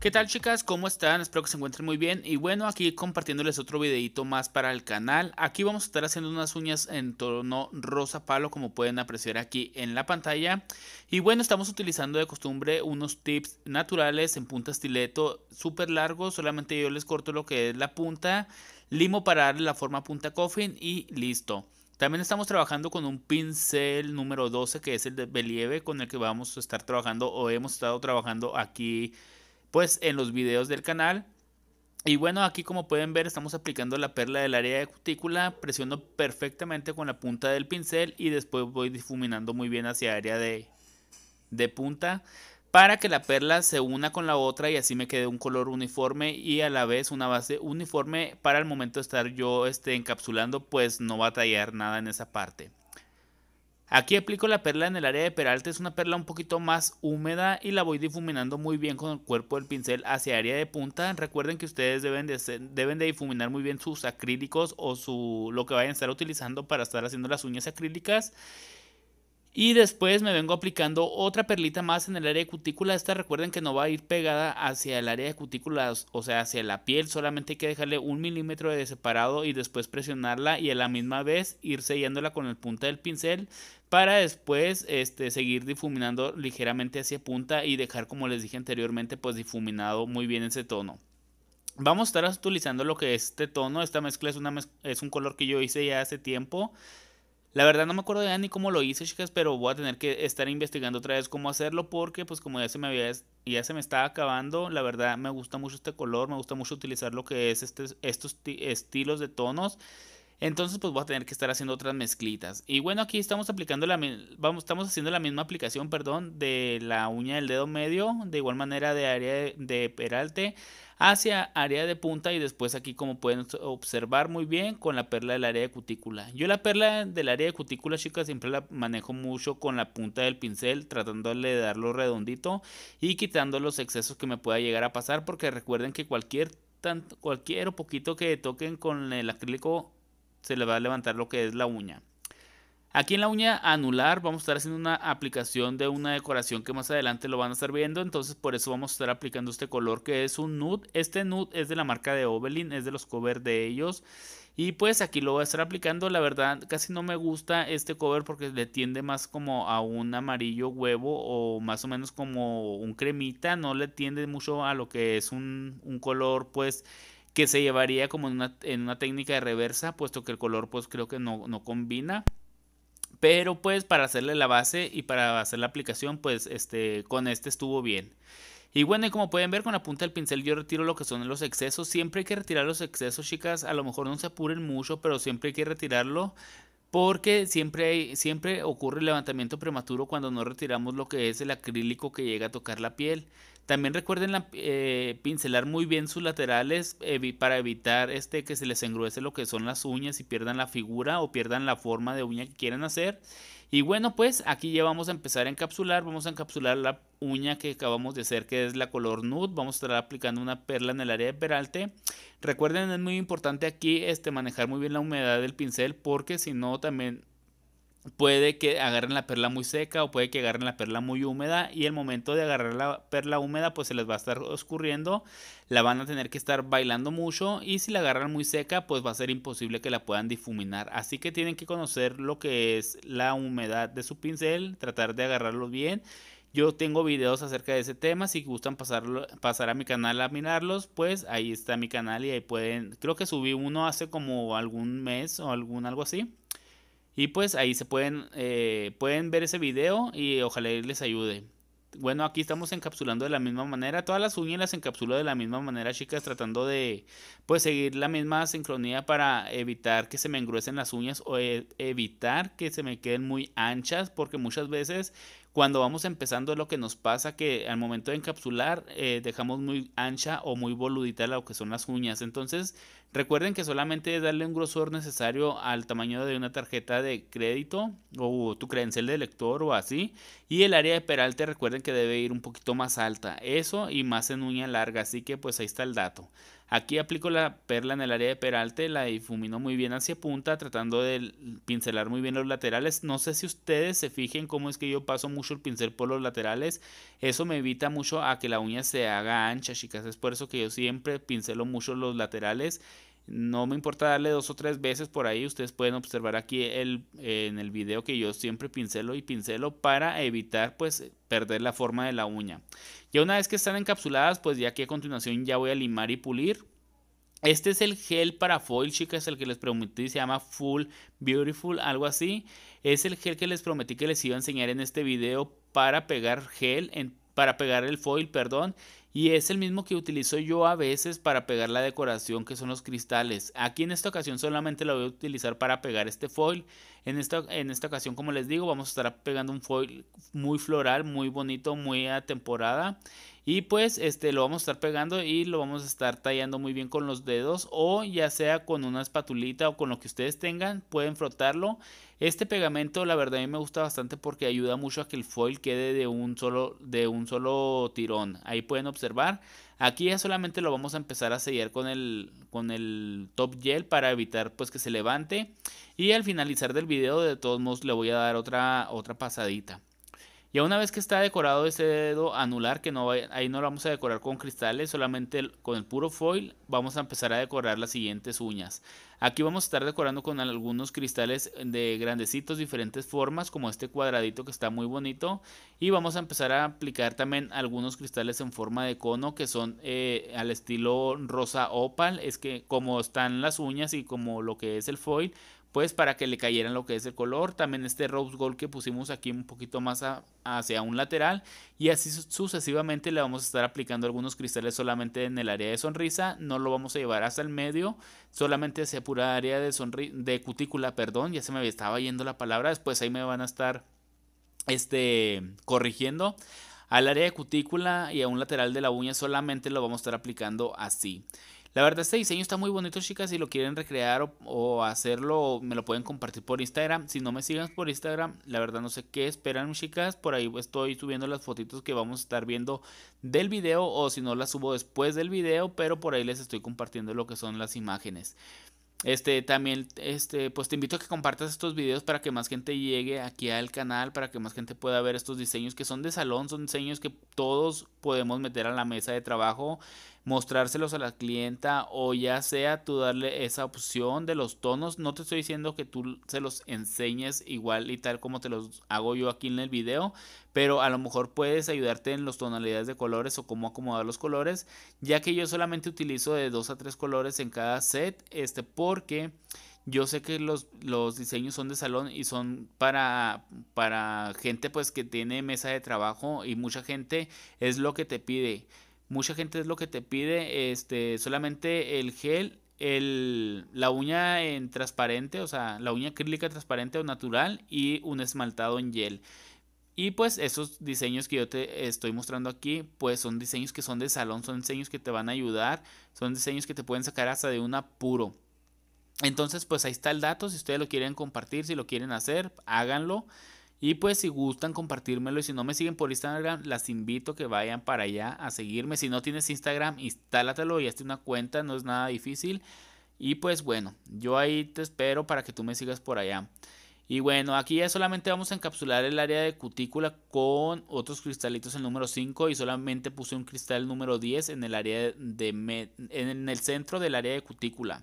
¿Qué tal chicas? ¿Cómo están? Espero que se encuentren muy bien y bueno, aquí compartiéndoles otro videito más para el canal. Aquí vamos a estar haciendo unas uñas en tono rosa palo como pueden apreciar aquí en la pantalla. Y bueno, estamos utilizando de costumbre unos tips naturales en punta estileto súper largo, solamente yo les corto lo que es la punta, limo para darle la forma punta coffin y listo. También estamos trabajando con un pincel número 12 que es el de relieve con el que vamos a estar trabajando o hemos estado trabajando aquí pues en los videos del canal. Y bueno, aquí como pueden ver estamos aplicando la perla del área de cutícula, presiono perfectamente con la punta del pincel y después voy difuminando muy bien hacia área de, de punta para que la perla se una con la otra y así me quede un color uniforme y a la vez una base uniforme para el momento de estar yo este, encapsulando pues no va a tallar nada en esa parte. Aquí aplico la perla en el área de peralte, es una perla un poquito más húmeda y la voy difuminando muy bien con el cuerpo del pincel hacia área de punta. Recuerden que ustedes deben de, deben de difuminar muy bien sus acrílicos o su, lo que vayan a estar utilizando para estar haciendo las uñas acrílicas y después me vengo aplicando otra perlita más en el área de cutícula. Esta recuerden que no va a ir pegada hacia el área de cutícula, o sea, hacia la piel. Solamente hay que dejarle un milímetro de separado y después presionarla y a la misma vez ir sellándola con el punta del pincel para después este, seguir difuminando ligeramente hacia punta y dejar, como les dije anteriormente, pues difuminado muy bien ese tono. Vamos a estar utilizando lo que es este tono. Esta mezcla es, una mezcla, es un color que yo hice ya hace tiempo. La verdad no me acuerdo ya ni cómo lo hice, chicas, pero voy a tener que estar investigando otra vez cómo hacerlo porque pues como ya se me había ya se me estaba acabando, la verdad me gusta mucho este color, me gusta mucho utilizar lo que es este, estos estilos de tonos. Entonces, pues voy a tener que estar haciendo otras mezclitas. Y bueno, aquí estamos aplicando la vamos, estamos haciendo la misma aplicación, perdón, de la uña del dedo medio, de igual manera de área de, peralte hacia área de punta y después aquí como pueden observar muy bien con la perla del área de cutícula. Yo la perla del área de cutícula chicas siempre la manejo mucho con la punta del pincel tratándole de darlo redondito y quitando los excesos que me pueda llegar a pasar porque recuerden que cualquier, cualquier poquito que toquen con el acrílico se le va a levantar lo que es la uña. Aquí en la uña anular vamos a estar haciendo una aplicación de una decoración que más adelante lo van a estar viendo. Entonces por eso vamos a estar aplicando este color que es un nude. Este nude es de la marca de Oberlin, es de los covers de ellos. Y pues aquí lo voy a estar aplicando. La verdad casi no me gusta este cover porque le tiende más como a un amarillo huevo o más o menos como un cremita. No le tiende mucho a lo que es un, un color pues que se llevaría como en una, técnica de reversa, puesto que el color pues creo que no, combina. Pero pues para hacerle la base y para hacer la aplicación, pues este, con este estuvo bien. Y bueno, y como pueden ver con la punta del pincel yo retiro lo que son los excesos. Siempre hay que retirar los excesos, chicas. A lo mejor no se apuren mucho, pero siempre hay que retirarlo porque siempre, siempre ocurre el levantamiento prematuro cuando no retiramos lo que es el acrílico que llega a tocar la piel. También recuerden eh, pincelar muy bien sus laterales para evitar este, que se les engruese lo que son las uñas y pierdan la figura o pierdan la forma de uña que quieran hacer. Y bueno, pues aquí ya vamos a empezar a encapsular. Vamos a encapsular la uña que acabamos de hacer, que es la color nude. Vamos a estar aplicando una perla en el área de peralte. Recuerden, es muy importante aquí este, manejar muy bien la humedad del pincel, porque si no, también puede que agarren la perla muy seca o puede que agarren la perla muy húmeda y el momento de agarrar la perla húmeda pues se les va a estar oscurriendo, la van a tener que estar bailando mucho y si la agarran muy seca pues va a ser imposible que la puedan difuminar, así que tienen que conocer lo que es la humedad de su pincel, tratar de agarrarlo bien. Yo tengo videos acerca de ese tema, si gustan pasar a mi canal a mirarlos, pues ahí está mi canal y ahí pueden, creo que subí uno hace como algún mes o algún algo así y pues ahí se pueden, eh, pueden ver ese video y ojalá les ayude. Bueno, aquí estamos encapsulando de la misma manera. Todas las uñas las encapsulo de la misma manera, chicas, tratando de pues seguir la misma sincronía para evitar que se me engruesen las uñas o e, evitar que se me queden muy anchas, porque muchas veces cuando vamos empezando lo que nos pasa que al momento de encapsular eh, dejamos muy ancha o muy boludita lo que son las uñas. Entonces recuerden que solamente es darle un grosor necesario al tamaño de una tarjeta de crédito o tu credencial de lector o así. Y el área de peralte recuerden que debe ir un poquito más alta. Eso y más en uña larga. Así que pues ahí está el dato. Aquí aplico la perla en el área de peralte, la difumino muy bien hacia punta, tratando de pincelar muy bien los laterales. No sé si ustedes se fijen cómo es que yo paso mucho el pincel por los laterales. Eso me evita mucho a que la uña se haga ancha, chicas. Es por eso que yo siempre pincelo mucho los laterales no me importa darle dos o tres veces por ahí. Ustedes pueden observar aquí el, en el video que yo siempre pincelo y pincelo para evitar pues perder la forma de la uña. Ya una vez que están encapsuladas, pues ya aquí a continuación ya voy a limar y pulir. Este es el gel para foil, chicas, el que les prometí, se llama Full Beautiful, algo así. Es el gel que les prometí que les iba a enseñar en este video para pegar gel, en, para pegar el foil, perdón. Y es el mismo que utilizo yo a veces para pegar la decoración que son los cristales. Aquí en esta ocasión solamente lo voy a utilizar para pegar este foil en esta, en esta ocasión, como les digo, vamos a estar pegando un foil muy floral, muy bonito, muy a temporada. Y pues este lo vamos a estar pegando y lo vamos a estar tallando muy bien con los dedos o ya sea con una espatulita o con lo que ustedes tengan, pueden frotarlo. Este pegamento la verdad a mí me gusta bastante porque ayuda mucho a que el foil quede de un solo, de un solo tirón. Ahí pueden observar. Aquí ya solamente lo vamos a empezar a sellar con el, top gel para evitar pues que se levante. Y al finalizar del video de todos modos le voy a dar otra, otra pasadita. Y una vez que está decorado ese dedo anular, que no ahí no lo vamos a decorar con cristales, solamente con el puro foil vamos a empezar a decorar las siguientes uñas. Aquí vamos a estar decorando con algunos cristales de grandecitos, diferentes formas, como este cuadradito que está muy bonito. Y vamos a empezar a aplicar también algunos cristales en forma de cono que son eh, al estilo rosa opal. Es que como están las uñas y como lo que es el foil, pues para que le cayeran lo que es el color. También este rose gold que pusimos aquí un poquito más hacia un lateral y así sucesivamente le vamos a estar aplicando algunos cristales solamente en el área de sonrisa. No lo vamos a llevar hasta el medio, solamente hacia pura área de, de cutícula, perdón, ya se me estaba yendo la palabra. Después ahí me van a estar este, corrigiendo. Al área de cutícula y a un lateral de la uña solamente lo vamos a estar aplicando así. La verdad, este diseño está muy bonito, chicas. Si lo quieren recrear o, hacerlo, me lo pueden compartir por Instagram. Si no me siguen por Instagram, la verdad no sé qué esperan, chicas. Por ahí estoy subiendo las fotitos que vamos a estar viendo del video o si no las subo después del video, pero por ahí les estoy compartiendo lo que son las imágenes. Este también, este, pues te invito a que compartas estos videos para que más gente llegue aquí al canal, para que más gente pueda ver estos diseños que son de salón, son diseños que todos podemos meter a la mesa de trabajo mostrárselos a la clienta o ya sea tú darle esa opción de los tonos. No te estoy diciendo que tú se los enseñes igual y tal como te los hago yo aquí en el video, pero a lo mejor puedes ayudarte en las tonalidades de colores o cómo acomodar los colores, ya que yo solamente utilizo de dos a tres colores en cada set, este porque yo sé que los, los, diseños son de salón y son para, para gente pues que tiene mesa de trabajo y mucha gente es lo que te pide. Mucha gente es lo que te pide, este, solamente el gel, el, la uña en transparente, o sea, la uña acrílica transparente o natural y un esmaltado en gel. Y pues esos diseños que yo te estoy mostrando aquí, pues son diseños que son de salón, son diseños que te van a ayudar, son diseños que te pueden sacar hasta de un apuro. Entonces, pues ahí está el dato, si ustedes lo quieren compartir, si lo quieren hacer, háganlo. Y pues si gustan compartírmelo y si no me siguen por Instagram, las invito a que vayan para allá a seguirme. Si no tienes Instagram, instálatelo, y hazte una cuenta, no es nada difícil. Y pues bueno, yo ahí te espero para que tú me sigas por allá. Y bueno, aquí ya solamente vamos a encapsular el área de cutícula con otros cristalitos el número 5 y solamente puse un cristal número 10 en el área de en el centro del área de cutícula.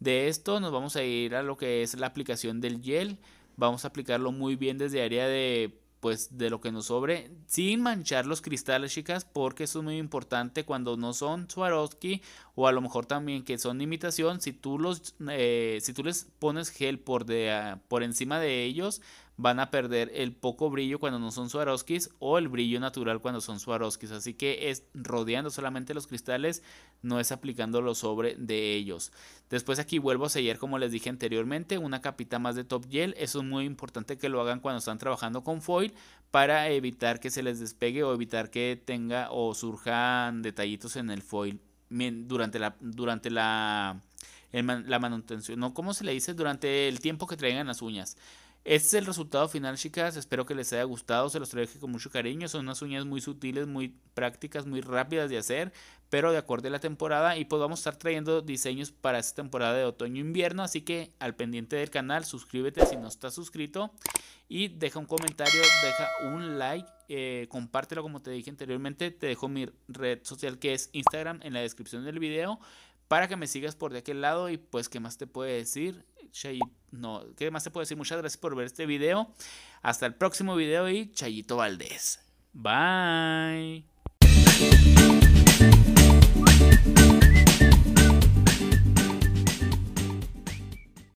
De esto nos vamos a ir a lo que es la aplicación del gel Vamos a aplicarlo muy bien desde área de pues de lo que nos sobre sin manchar los cristales chicas porque eso es muy importante cuando no son Swarovski o a lo mejor también que son imitación si tú los eh, si tú les pones gel por de, ah, por encima de ellos van a perder el poco brillo cuando no son Swarovskis o el brillo natural cuando son Swarovskis. Así que es rodeando solamente los cristales, no es aplicándolo sobre de ellos. Después aquí vuelvo a sellar como les dije anteriormente, una capita más de top gel. Eso es muy importante que lo hagan cuando están trabajando con foil para evitar que se les despegue o evitar que tenga o surjan detallitos en el foil durante la durante la, la manutención, no, ¿cómo se le dice? Durante el tiempo que traigan las uñas. Este es el resultado final, chicas. Espero que les haya gustado. Se los traje con mucho cariño. Son unas uñas muy sutiles, muy prácticas, muy rápidas de hacer, pero de acuerdo a la temporada. Y pues vamos a estar trayendo diseños para esta temporada de otoño-invierno. E Así que al pendiente del canal, suscríbete si no estás suscrito. Y deja un comentario, deja un like, eh, compártelo como te dije anteriormente. Te dejo mi red social que es Instagram en la descripción del video para que me sigas por de aquel lado. Y pues, ¿qué más te puede decir? no, ¿qué más te puedo decir? Muchas gracias por ver este video. Hasta el próximo video y Chayito Valdés. Bye.